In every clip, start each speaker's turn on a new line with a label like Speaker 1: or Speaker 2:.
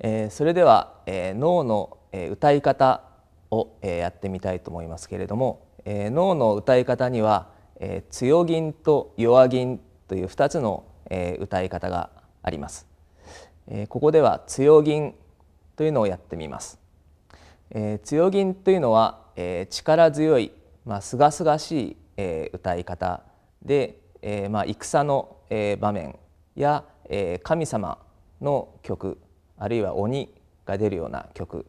Speaker 1: えー、それでは、えー、脳の、え歌い方を、えー、やってみたいと思いますけれども、えー、脳の歌い方には、えー、強銀と弱銀という2つの、えー、歌い方があります、えー、ここでは強銀というのをやってみます、えー、強銀というのは、えー、力強いまあ、すがすがしい、えー、歌い方で、えーまあ、戦の、えー、場面や、えー、神様の曲あるいは鬼が出るような曲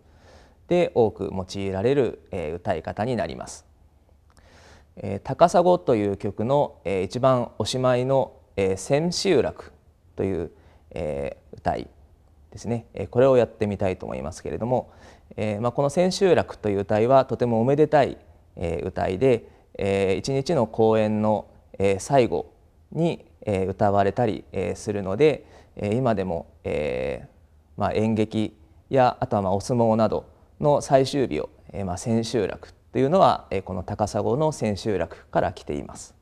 Speaker 1: で多く用いられる、え歌い方になります。え高砂という曲の、え一番おしまいの「え千秋楽」という、え歌いですね、えこれをやってみたいと思いますけれども、えまあ、この「千秋楽」という歌いはとてもおめでたい、え歌いで、え一日の公演の、え最後に、え歌われたり、えするので、え今でも、えまあ、演劇やあとはまあお相撲などの最終日を、えー、まあ千秋楽というのは、えー、この高砂の千秋楽から来ています。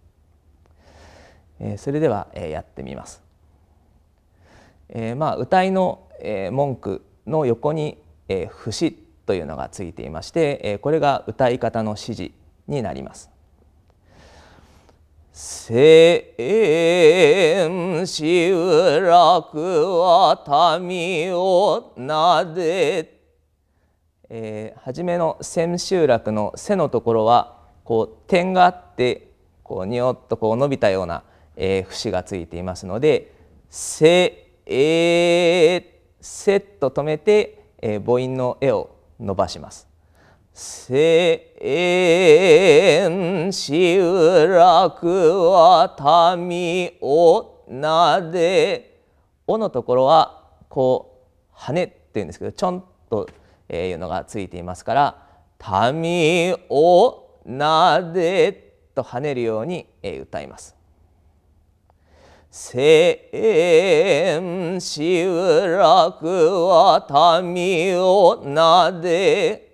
Speaker 1: えー、それでは、えー、やってみます。えー、まあ歌いの、えー、文句の横に「えー、節」というのがついていまして、えー、これが歌い方の指示になります。千秋楽は民をなで、えー、初めの千秋楽の「背のところはこう点があってこうにょっとこう伸びたような、えー、節がついていますので「せ」えー「せ」と止めて、えー、母音の「え」を伸ばします。千秋楽は民をなで「お」のところはこう「跳ね」っていうんですけどちょんというのがついていますから「民をなで」と跳ねるように歌います。千秋楽は民をなで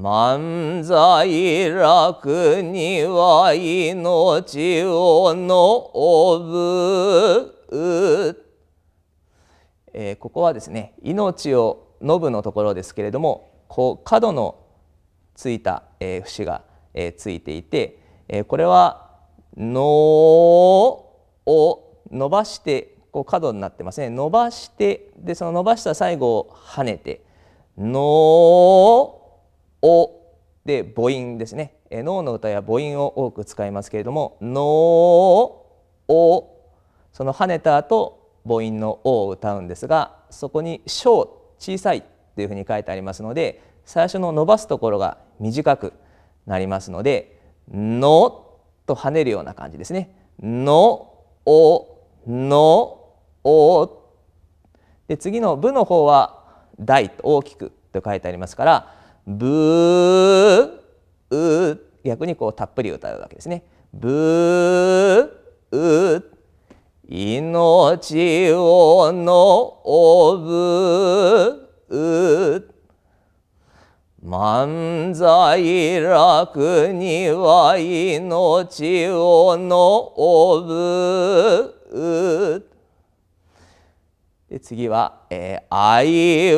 Speaker 1: 漫才楽には命をのぶ、えー、ここはですね命をのぶのところですけれどもこう角のついた、えー、節が、えー、ついていて、えー、これはのを伸ばしてこう角になってますね伸ばしてでその伸ばした最後を跳ねてのおで母音ですね脳の歌や母音を多く使いますけれども「の」おその跳ねた後母音の「お」を歌うんですがそこに「小」小さいというふうに書いてありますので最初の伸ばすところが短くなりますので「の」と跳ねるような感じですね。のおのおで次の「ぶ」の方は「大」と大きくと書いてありますからブー逆にこうたっぷり歌うわけですね。ブー命をのぶう漫才楽には命をのぶうで次は、えー、あ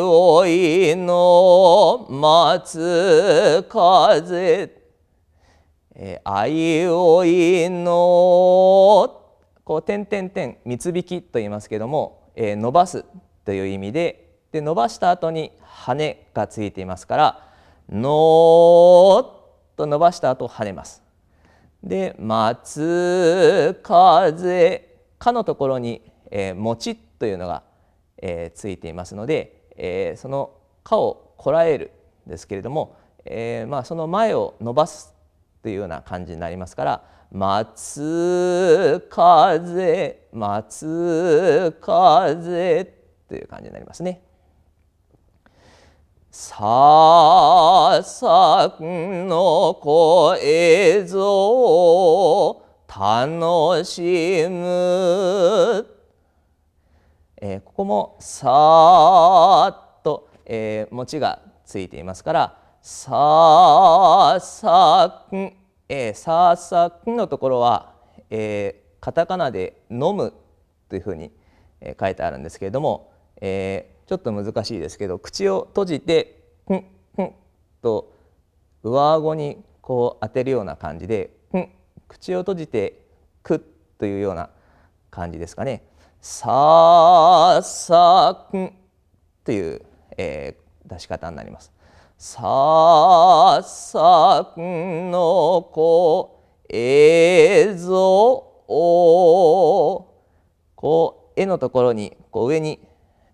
Speaker 1: おいの松風、えー、あおいのこう点点点三つ引きと言いますけども、えー、伸ばすという意味でで伸ばした後に羽がついていますから「の」と伸ばした後跳ねます。で「松風」「か」のところに「えー、もち」というのがえー、ついていますので、えー、その「か」をこらえるですけれども、えー、まあ、その前を伸ばすというような感じになりますから「松風松風」という感じになりますね。ささくの声ぞ楽しむえここもさーっと、えー、持ちがついていますからさーさーくえー、さーさーくのところは、えー、カタカナで「飲む」というふうに、え書いてあるんですけれども、えちょっと難しいですけど口を閉じて「くんくん」と上顎にこう当てるような感じで「くん」口を閉じて「く」というような感じですかね。ささくていう、えー、出し方になります。ささくの子えぞおこう「絵のところにこう上に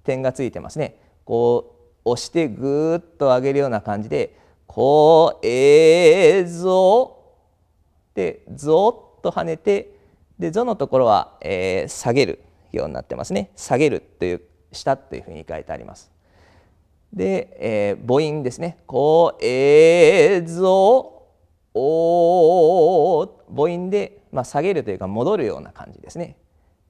Speaker 1: 点がついてますね。こう押してぐーっと上げるような感じで「こう映像」で「ぞ」っと跳ねてで「ぞ」のところは、えー、下げる況になってますね下げるというしたっていうふうに書いてありますで、えー、母音ですね「こえぞお」母音で、まあ、下げるというか戻るような感じですね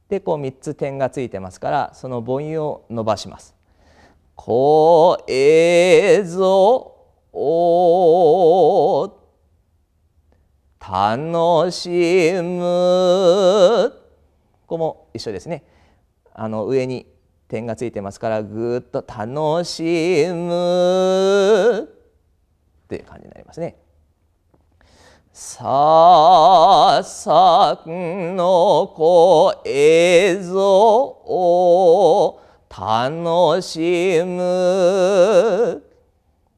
Speaker 1: でこう3つ点がついてますからその母音を伸ばします「こえぞお」楽しむここも一緒ですね。あの上に点がついてますからぐっと楽しむっていう感じになりますね。さあさの映像を楽しむ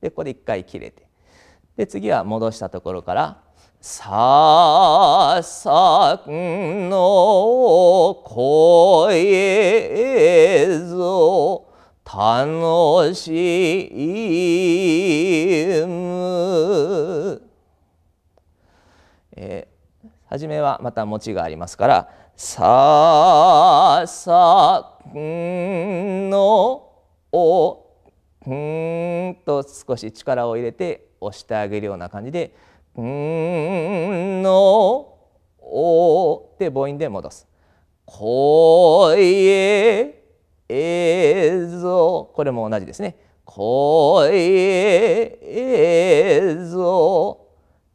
Speaker 1: でここで一回切れてで次は戻したところからささんの声ぞ楽しむ、えー、初めはまた持ちがありますから「ささんのお」んと少し力を入れて押してあげるような感じで「んのおで母音で戻す。声えぞこれも同じですね。声えぞ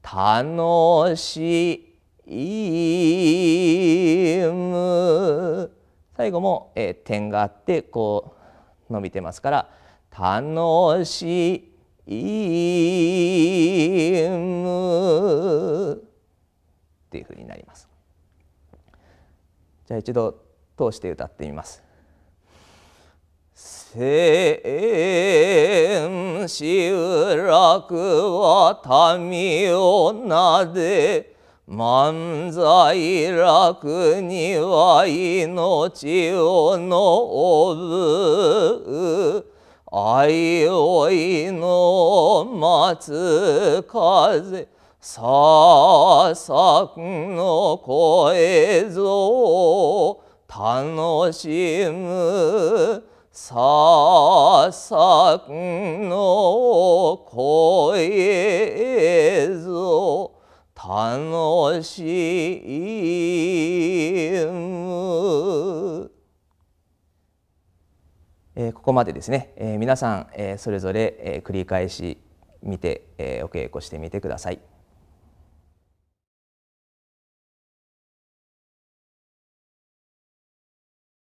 Speaker 1: 楽しいむ最後も、えー、点があってこう伸びてますから楽しいむいうふうになりますじゃあ一度通して歌ってみます千秋楽は民をなで漫才楽には命をのぶ相生の松風ささくの声ぞ楽しむささくの声ぞ楽しむ、えー、ここまでですね、えー、皆さん、えー、それぞれ、えー、繰り返し見て、えー、お稽古してみてください。